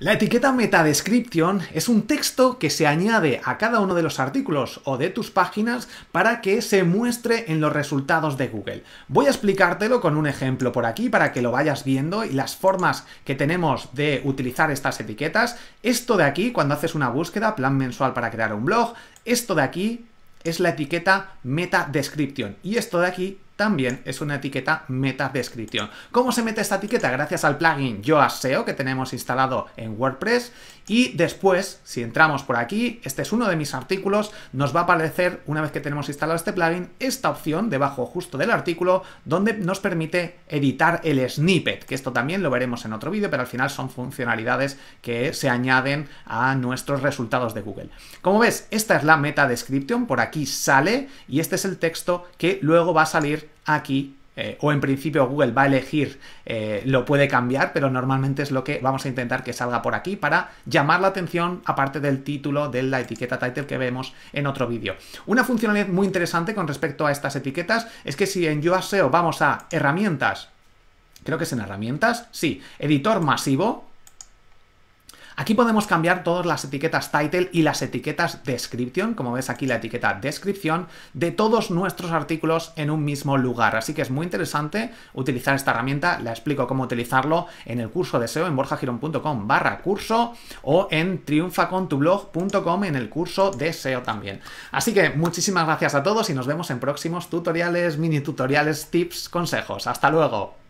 La etiqueta Meta Description es un texto que se añade a cada uno de los artículos o de tus páginas para que se muestre en los resultados de Google. Voy a explicártelo con un ejemplo por aquí para que lo vayas viendo y las formas que tenemos de utilizar estas etiquetas. Esto de aquí, cuando haces una búsqueda, plan mensual para crear un blog, esto de aquí es la etiqueta Meta Description y esto de aquí también es una etiqueta meta-descripción. ¿Cómo se mete esta etiqueta? Gracias al plugin YoAseo que tenemos instalado en WordPress y después, si entramos por aquí, este es uno de mis artículos, nos va a aparecer, una vez que tenemos instalado este plugin, esta opción debajo justo del artículo donde nos permite editar el snippet, que esto también lo veremos en otro vídeo, pero al final son funcionalidades que se añaden a nuestros resultados de Google. Como ves, esta es la meta description, por aquí sale y este es el texto que luego va a salir aquí eh, o en principio Google va a elegir, eh, lo puede cambiar, pero normalmente es lo que vamos a intentar que salga por aquí para llamar la atención, aparte del título de la etiqueta title que vemos en otro vídeo. Una funcionalidad muy interesante con respecto a estas etiquetas es que si en Yoaseo vamos a herramientas, creo que es en herramientas, sí, editor masivo, Aquí podemos cambiar todas las etiquetas title y las etiquetas description, como ves aquí la etiqueta descripción, de todos nuestros artículos en un mismo lugar. Así que es muy interesante utilizar esta herramienta, la explico cómo utilizarlo en el curso de SEO en borjagiron.com barra curso o en triunfacontublog.com en el curso de SEO también. Así que muchísimas gracias a todos y nos vemos en próximos tutoriales, mini tutoriales, tips, consejos. Hasta luego.